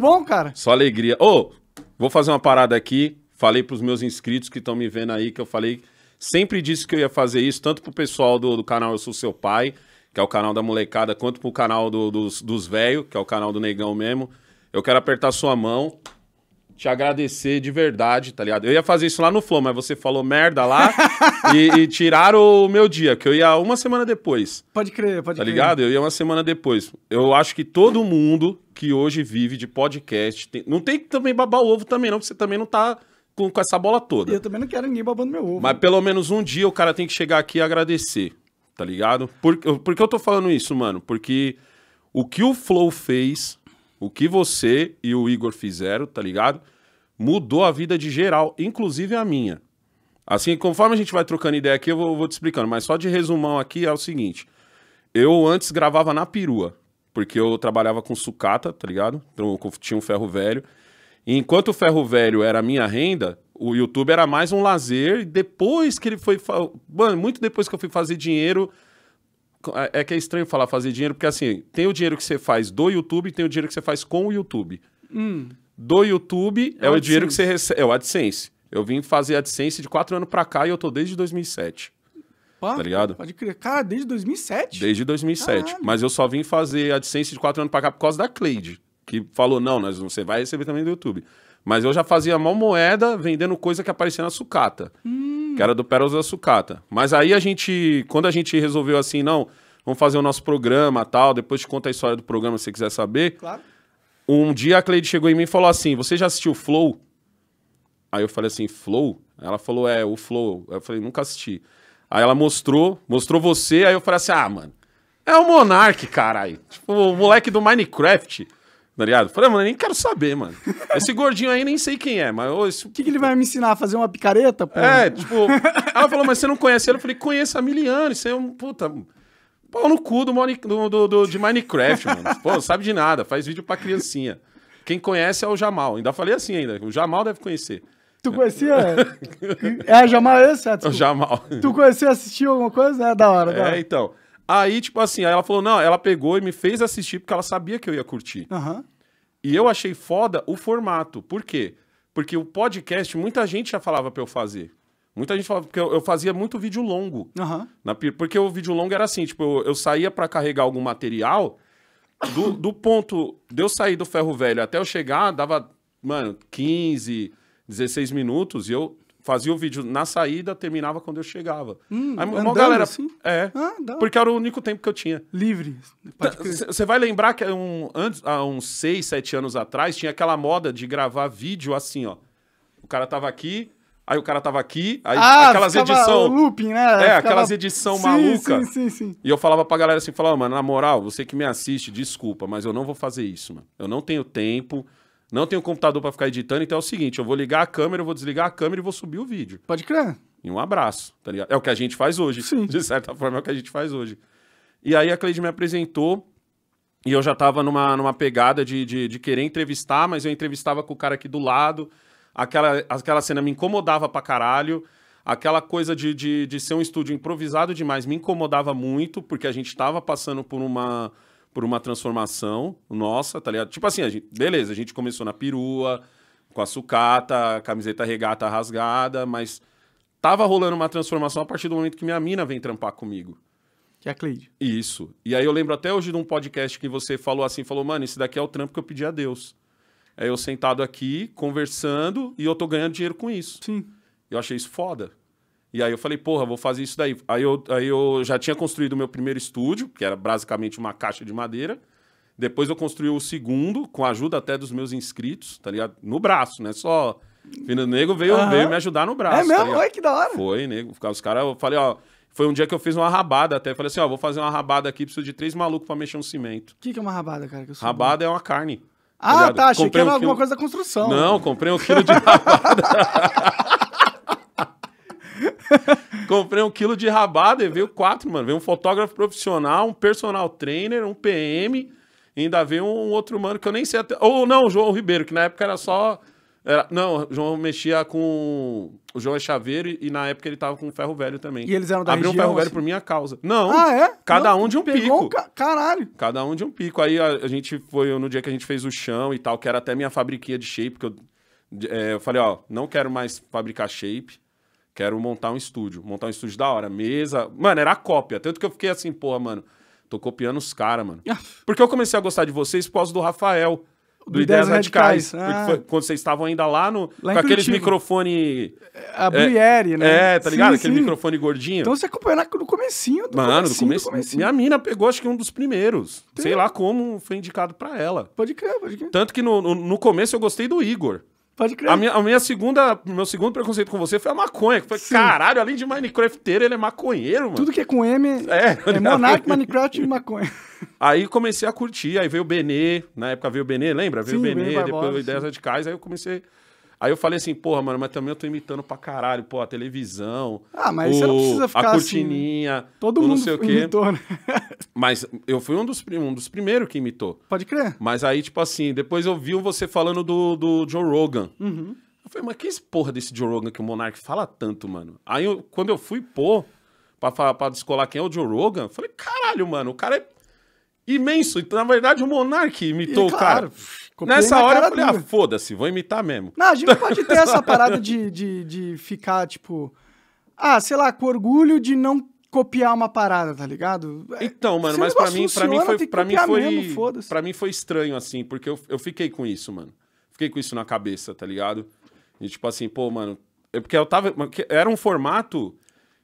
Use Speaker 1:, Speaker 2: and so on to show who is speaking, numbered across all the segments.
Speaker 1: bom, cara.
Speaker 2: Só alegria. Ô, oh, vou fazer uma parada aqui. Falei pros meus inscritos que estão me vendo aí, que eu falei. Sempre disse que eu ia fazer isso, tanto pro pessoal do, do canal Eu Sou Seu Pai, que é o canal da molecada, quanto pro canal do, dos, dos velhos, que é o canal do negão mesmo. Eu quero apertar sua mão, te agradecer de verdade, tá ligado? Eu ia fazer isso lá no Flow, mas você falou merda lá e, e, tiraram o meu dia, que eu ia uma semana depois. Pode crer, pode tá crer. Tá ligado? Eu ia uma semana depois. Eu acho que todo mundo que hoje vive de podcast. Tem, não tem que também babar o ovo também, não, porque você também não tá com, com essa bola toda. eu
Speaker 1: também não quero ninguém babando meu ovo. Mas
Speaker 2: pelo menos um dia o cara tem que chegar aqui e agradecer, tá ligado? Por, por que eu tô falando isso, mano? Porque o que o Flow fez, o que você e o Igor fizeram, tá ligado? Mudou a vida de geral, inclusive a minha. Assim, conforme a gente vai trocando ideia aqui, eu vou, vou te explicando. Mas só de resumão aqui é o seguinte. Eu antes gravava na perua, porque eu trabalhava com sucata, tá ligado? Então tinha um ferro velho. E enquanto o ferro velho era a minha renda, o YouTube era mais um lazer. depois que ele foi. Fa... Mano, muito depois que eu fui fazer dinheiro. É, é que é estranho falar fazer dinheiro, porque assim, tem o dinheiro que você faz do YouTube tem o dinheiro que você faz com o YouTube. Hum. Do YouTube é, é o dinheiro que você recebe. É o AdSense. Eu vim fazer AdSense de quatro anos pra cá e eu tô desde 2007. Opa, tá ligado? Pode
Speaker 1: crer. Cara, desde 2007?
Speaker 2: Desde 2007. Caralho. Mas eu só vim fazer a AdSense de quatro anos pra cá por causa da Cleide, que falou, não, nós, você vai receber também do YouTube. Mas eu já fazia mal moeda vendendo coisa que aparecia na sucata, hum. que era do Pérolas da Sucata. Mas aí a gente, quando a gente resolveu assim, não, vamos fazer o nosso programa tal, depois te conta a história do programa se você quiser saber. Claro. Um dia a Cleide chegou em mim e falou assim, você já assistiu Flow? Aí eu falei assim, Flow? Ela falou, é, o Flow. Eu falei, nunca assisti. Aí ela mostrou, mostrou você, aí eu falei assim: ah, mano, é o Monark, caralho. Tipo, o moleque do Minecraft. Tá ligado? Falei, mano, eu nem quero saber, mano. Esse gordinho aí nem sei quem é, mas. O esse... que, que ele vai me ensinar a fazer uma picareta, pô? É, tipo. ela falou, mas você não conhece ele? Eu falei, conheço a Miliane, você é um. Puta. Pau no cu do, do, do, do, de Minecraft, mano. Pô, sabe de nada, faz vídeo pra criancinha. Quem conhece é o Jamal. Ainda falei assim ainda. O Jamal deve conhecer.
Speaker 1: Tu conhecia? É, é Jamal esse? É,
Speaker 2: Jamal. Tu
Speaker 1: conhecia, assistir alguma coisa? É da hora, né? É,
Speaker 2: então. Aí, tipo assim, aí ela falou, não, ela pegou e me fez assistir porque ela sabia que eu ia curtir. E eu achei foda o formato. Por quê? Porque o podcast, muita gente já falava pra eu fazer. Muita gente falava, porque eu, eu fazia muito vídeo longo. Na, porque o vídeo longo era assim, tipo, eu, eu saía pra carregar algum material, do, do ponto de eu sair do ferro velho até eu chegar, dava, mano, 15, 16 minutos e eu fazia o vídeo na saída, terminava quando eu chegava. Hum, aí uma galera. Assim? É. Ah, porque era o único tempo que eu tinha. Livre. Você vai lembrar que um, antes, há uns 6, 7 anos atrás, tinha aquela moda de gravar vídeo assim, ó. O cara tava aqui, Aí o cara tava aqui, aí ah, aquelas edição, looping, né? É, ficava... aquelas edição sim, maluca. Sim, sim, sim. E eu falava pra galera assim, falava, mano, na moral, você que me assiste, desculpa, mas eu não vou fazer isso, mano. Eu não tenho tempo. Não tenho computador para ficar editando, então é o seguinte: eu vou ligar a câmera, eu vou desligar a câmera e vou subir o vídeo. Pode crer. E um abraço, tá ligado? É o que a gente faz hoje. Sim. De certa forma, é o que a gente faz hoje. E aí a Cleide me apresentou e eu já tava numa, numa pegada de, de, de querer entrevistar, mas eu entrevistava com o cara aqui do lado. Aquela, aquela cena me incomodava pra caralho aquela coisa de, de, de, ser um estúdio improvisado demais me incomodava muito, porque a gente estava passando por uma, por uma transformação nossa, tá ligado? Tipo assim, a gente, beleza, a gente começou na perua, com a sucata, camiseta regata rasgada, mas tava rolando uma transformação a partir do momento que minha mina vem trampar comigo. Que é a Cleide. Isso. E aí eu lembro até hoje de um podcast que você falou assim, falou, mano, esse daqui é o trampo que eu pedi a Deus. É eu sentado aqui, conversando, e eu tô ganhando dinheiro com isso. Sim. Eu achei isso foda. E aí eu falei, porra, vou fazer isso daí. Aí eu, aí eu já tinha construído o meu primeiro estúdio, que era basicamente uma caixa de madeira. Depois eu construí o segundo, com a ajuda até dos meus inscritos, tá ligado? No braço, né? Só. O nego veio, uhum. veio me ajudar no é braço. É mesmo? Tá que da hora. Foi, nego. Os caras, eu falei, ó. Foi um dia que eu fiz uma rabada até. Falei assim, ó, vou fazer uma rabada aqui, preciso de três malucos pra mexer um cimento. O que, que é uma rabada, cara? rabada bom. é uma carne. Tá
Speaker 1: ah, tá. tá achei que era um alguma quilo... coisa da construção. Não, comprei um quilo de rabada.
Speaker 2: Comprei um quilo de rabada e veio quatro, mano. Veio um fotógrafo profissional, um personal trainer, um PM. E ainda veio um outro mano que eu nem sei até. Ou não, o João Ribeiro, que na época era só. Era... Não, o João mexia com. O João é chaveiro e, na época ele tava com ferro velho também. E eles eram da Abriu um ferro assim? velho por minha causa. Não. Ah, é? Cada não, um de um pico. Um ca... Caralho. Cada um de um pico. Aí a, a, gente foi no dia que a gente fez o chão e tal, que era até minha fabriquinha de shape, que eu. É, eu falei, ó, não quero mais fabricar shape Quero montar um estúdio. Montar um estúdio da hora. Mesa. Mano, era cópia. Tanto que eu fiquei assim, porra, mano. Tô copiando os caras, mano. Ah. Porque eu comecei a gostar de vocês por causa do Rafael.
Speaker 1: Do Ideias, Ideias Radicais. radicais. Ah. Foi,
Speaker 2: quando vocês estavam ainda lá no. Lá com aqueles microfone. É, a Briere, é, né? É, tá ligado? Sim, Aquele sim. microfone gordinho. Então você acompanhou no comecinho do Mano, comecinho, no começo. Minha mina pegou, acho que um dos primeiros. Tem. Sei lá como foi indicado pra ela. Pode crer, pode crer. Tanto que no, no, no começo eu gostei do Igor. Pode crer. A minha, a minha segunda, meu segundo preconceito com você foi a maconha. Que foi, caralho, além de Minecrafteiro, ele é maconheiro, mano. Tudo que é com M é, é Monark, Minecraft e maconha. Aí comecei a curtir, aí veio o Benê, na época veio o Benê, lembra? Veio sim, o Benê, Barbosa, depois Ideias Radicais, aí eu comecei Aí eu falei assim, porra, mano, mas também eu tô imitando pra caralho, pô, a televisão. Ah, mas o, você não precisa ficar. A assim, cortininha. Assim, todo mundo não sei o quê. imitou, né? mas eu fui um dos, um dos primeiros que imitou. Pode crer. Mas aí, tipo assim, depois eu vi você falando do, do Joe Rogan. Uhum. Eu falei, mas que porra desse Joe Rogan que o Monark fala tanto, mano? Aí eu, quando eu fui pôr pra, pra descolar quem é o Joe Rogan, eu falei, caralho, mano, o cara é imenso. Então, na verdade, o Monark imitou claro. o cara. Copiei Nessa hora eu falei, ah, foda-se, vou imitar mesmo. Não, a gente não pode ter essa parada
Speaker 1: de, de, de ficar, tipo... Ah, sei lá, com orgulho de não copiar uma parada, tá ligado? É, então, mano, mas para mim, para mim foi, para mim foi,
Speaker 2: mim foi estranho assim, porque eu, eu fiquei com isso, mano. Fiquei com isso na cabeça, tá ligado? E tipo assim, pô, mano, é porque eu tava, era um formato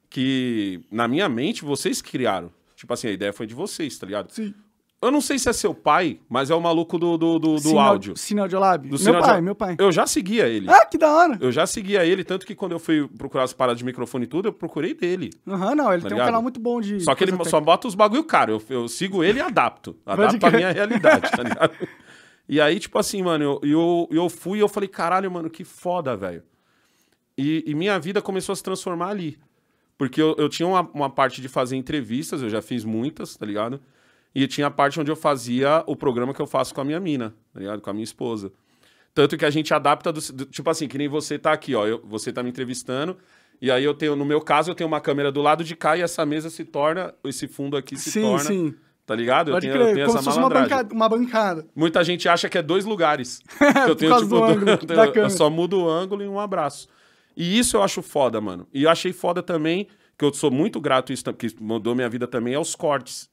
Speaker 2: que na minha mente vocês criaram. Tipo assim, a ideia foi de vocês, tá ligado? Sim. Eu não sei se é seu pai, mas é o maluco do, do, do, do Sinal, áudio.
Speaker 1: Sinal de Olab?
Speaker 2: meu pai, meu pai. Eu já seguia ele. Ah, que da hora. Eu já seguia ele, tanto que quando eu fui procurar as paradas de microfone e tudo, eu procurei dele. Aham, uhum, não, ele tá tem ligado? um canal muito
Speaker 1: bom de... Só que ele só
Speaker 2: bota os bagulho caro, eu, eu sigo ele e adapto. adapto a minha realidade, tá ligado? e aí, tipo assim, mano, eu, eu, eu fui e eu falei, caralho, mano, que foda, velho. E, e minha vida começou a se transformar ali. Porque eu, eu tinha uma, uma parte de fazer entrevistas, eu já fiz muitas, tá ligado? E tinha a parte onde eu fazia o programa que eu faço com a minha mina, tá ligado? Com a minha esposa. Tanto que a gente adapta do, do, tipo assim, que nem você tá aqui, ó. Eu, você tá me entrevistando. E aí eu tenho, no meu caso, eu tenho uma câmera do lado de cá e essa mesa se torna, esse fundo aqui se sim, torna. Sim. Tá ligado? Pode eu tenho, crer, eu tenho como essa se fosse uma bancada,
Speaker 1: uma bancada.
Speaker 2: Muita gente acha que é dois lugares. É, eu tenho, tipo, do ângulo, do, eu, eu só mudo o ângulo e um abraço. E isso eu acho foda, mano. E eu achei foda também, que eu sou muito grato isso, que mudou minha vida também, é os cortes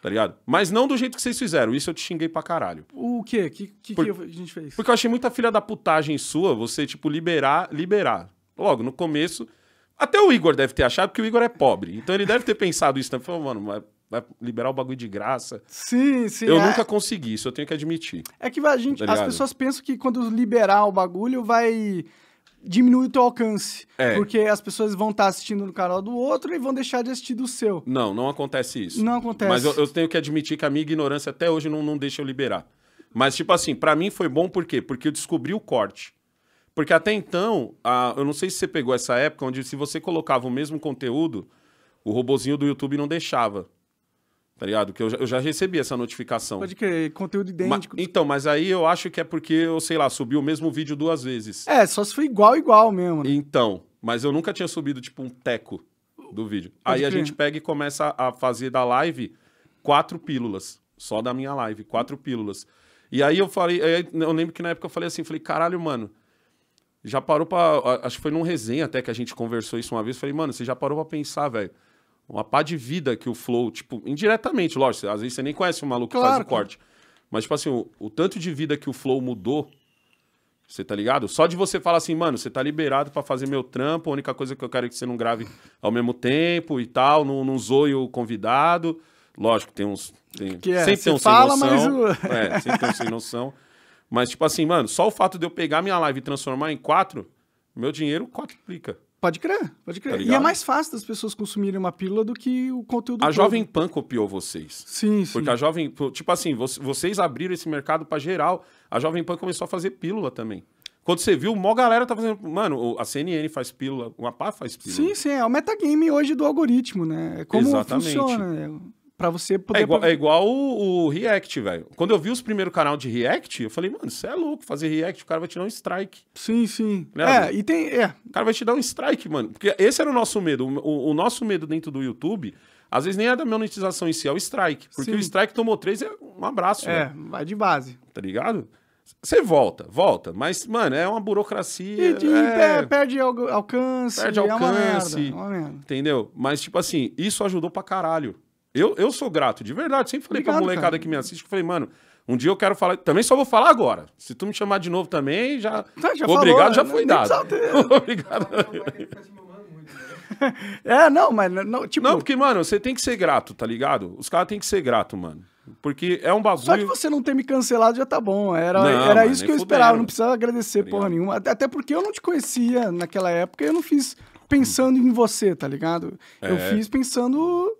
Speaker 2: tá ligado? Mas não do jeito que vocês fizeram. Isso eu te xinguei pra caralho.
Speaker 1: O quê? Que, que, Por... que a gente fez?
Speaker 2: Porque eu achei muita filha da putagem sua você, tipo, liberar, liberar. Logo, no começo. Até o Igor deve ter achado, porque o Igor é pobre. Então ele deve ter pensado isso também. Né? Falou, mano, vai liberar o bagulho de graça. Sim, sim. Eu é. nunca consegui, isso eu tenho que admitir.
Speaker 1: É que a gente, tá as pessoas pensam que quando liberar o bagulho vai diminui o teu alcance. É. Porque as pessoas vão estar tá assistindo no canal do outro e vão deixar de assistir do seu.
Speaker 2: Não, não acontece isso. Não acontece. Mas eu, eu tenho que admitir que a minha ignorância até hoje não, não deixa eu liberar. Mas, tipo assim, para mim foi bom por quê? Porque eu descobri o corte. Porque até então, a, eu não sei se você pegou essa época onde se você colocava o mesmo conteúdo, o robozinho do YouTube não deixava. Tá ligado? Que eu, eu já recebi essa notificação. Pode
Speaker 1: crer, conteúdo idêntico.
Speaker 2: Ma, então, mas aí eu acho que é porque eu, sei lá, subi o mesmo vídeo duas vezes. É, só se foi igual, igual mesmo. Né? Então, mas eu nunca tinha subido, tipo, um teco do vídeo. Pode aí crer. a gente pega e começa a fazer da live quatro pílulas. Só da minha live, quatro pílulas. E aí eu falei, eu lembro que na época eu falei assim, falei, caralho, mano, já parou pra. Acho que foi num resenha até que a gente conversou isso uma vez. Falei, mano, você já parou pra pensar, velho? uma pá de vida que o Flow, tipo, indiretamente, lógico, às vezes você nem conhece o maluco claro, que faz o corte. Mas, tipo assim, o, o, tanto de vida que o Flow mudou, você tá ligado? Só de você falar assim, mano, você tá liberado para fazer meu trampo, a única coisa que eu quero é que você não grave ao mesmo tempo e tal, não, não zoe o convidado. Lógico, tem uns. Tem, que é, sempre tem fala, sem noção. Mas... É, sempre tem um sem noção. Mas, tipo assim, mano, só o fato de eu pegar minha live e transformar em quatro, meu dinheiro quadruplica. Pode crer, pode crer. Tá e é mais
Speaker 1: fácil das pessoas consumirem uma pílula do que o conteúdo. A todo. Jovem
Speaker 2: Pan copiou vocês. Sim, sim. Porque a Jovem. Tipo assim, vocês abriram esse mercado para geral. A Jovem Pan começou a fazer pílula também. Quando você viu, mó galera tá fazendo. Mano, a CNN faz pílula, o APA faz pílula.
Speaker 1: Sim, sim. É o metagame hoje do algoritmo, né? É como Exatamente. funciona. Né? para você é poder. É igual, é
Speaker 2: igual o, o, React, velho. Quando eu vi os primeiros canal de React, eu falei, mano, isso é louco, fazer React, o cara vai te dar um strike. Sim, sim. Né, é, e tem. É. O cara vai te dar um strike, mano. Porque esse era o nosso medo. O, o nosso medo dentro do YouTube. Às vezes nem é da monetização em si, é o strike. Porque sim. o strike tomou três, é um abraço. É, véio. Né? vai de base. Tá ligado? Você volta, volta, mas, mano, é uma burocracia. E, é...
Speaker 1: Perde alcance. Perde alcance. É uma merda, é uma merda.
Speaker 2: Entendeu? Mas, tipo assim, isso ajudou pra caralho. Eu, eu sou grato, de verdade. Sempre falei Obrigado, pra molecada cara. que me assiste, que falei, mano, um dia eu quero falar. Também só vou falar agora. Se tu me chamar de novo também, já. Tá, já Obrigado, falou, já né? foi dado. Obrigado. Né? é, não, mas não, tipo... Não, porque, mano, você tem que ser grato, tá ligado? Os caras têm que ser grato, mano. Porque é um bagulho. Só de você não ter me cancelado já tá bom. Era, não, era mano, isso que eu esperava. Não
Speaker 1: precisava agradecer Obrigado. Tá porra nenhuma. Até porque eu não te conhecia naquela época e eu não fiz pensando em você, tá ligado? É. Eu fiz pensando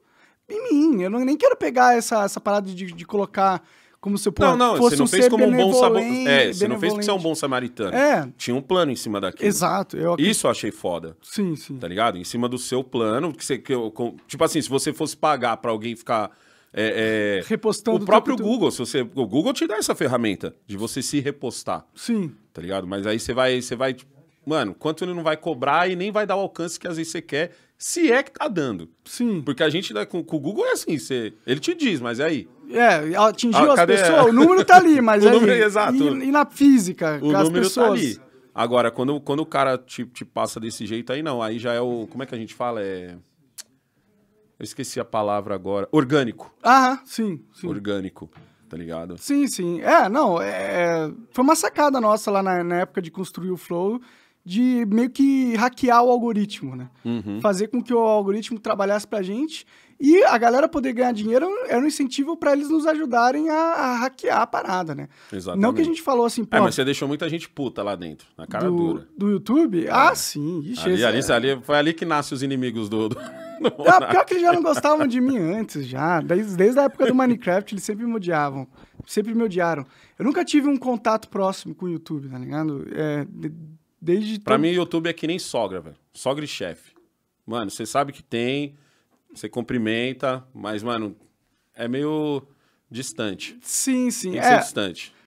Speaker 1: em mim. Eu não, nem quero pegar essa, essa parada de, de colocar como se eu não, não, fosse você não um fez como um bom samaritano. É, você não fez porque você é
Speaker 2: um bom samaritano. É. Tinha um plano em cima daquilo. Exato. Eu Isso eu achei foda. Sim, sim. Tá ligado? Em cima do seu plano, que você, que eu, com... tipo assim, se você fosse pagar para alguém ficar é, é... repostando o próprio Google, se você, o Google te dá essa ferramenta de você se repostar. Sim. Tá ligado? Mas aí você vai, você vai mano, quanto ele não vai cobrar e nem vai dar o alcance que às vezes você quer, se é que tá dando. Sim. Porque a gente, né, com, com, o Google é assim, você, ele te diz, mas é aí.
Speaker 1: É, atingiu ah, as pessoas, o número tá ali, mas o é número, aí. É exato. E, e, na física, o número tá pessoas... tá ali.
Speaker 2: Agora, quando, quando o cara te, te passa desse jeito aí, não, aí já é o, como é que a gente fala? É... Eu esqueci a palavra agora. Orgânico. Ah, sim, sim. Orgânico tá ligado?
Speaker 1: Sim, sim. É, não, é, é, foi uma sacada nossa lá na, na época de construir o Flow, de meio que hackear o algoritmo, né? Uhum. Fazer com que o algoritmo trabalhasse pra gente e a galera poder ganhar dinheiro era um incentivo para eles nos ajudarem a, a, hackear a parada, né? Exatamente. Não que a gente falou assim, pô... É, mas você
Speaker 2: deixou muita gente puta lá dentro, na cara do, dura.
Speaker 1: Do YouTube? É. Ah, sim. Ixi, ali, ali,
Speaker 2: é... ali, foi ali que nascem os inimigos do... do... do ah, não, pior que eles já não gostavam
Speaker 1: de mim antes, já. Desde, desde a época do Minecraft, eles sempre me odiavam. Sempre me odiaram. Eu nunca tive um contato próximo com o YouTube, tá ligado? É, Desde pra todo... mim,
Speaker 2: YouTube é que nem sogra, velho. Sogra e chefe. Mano, você sabe que tem, você cumprimenta, mas, mano, é meio distante. Sim, sim. Tem que é. distante.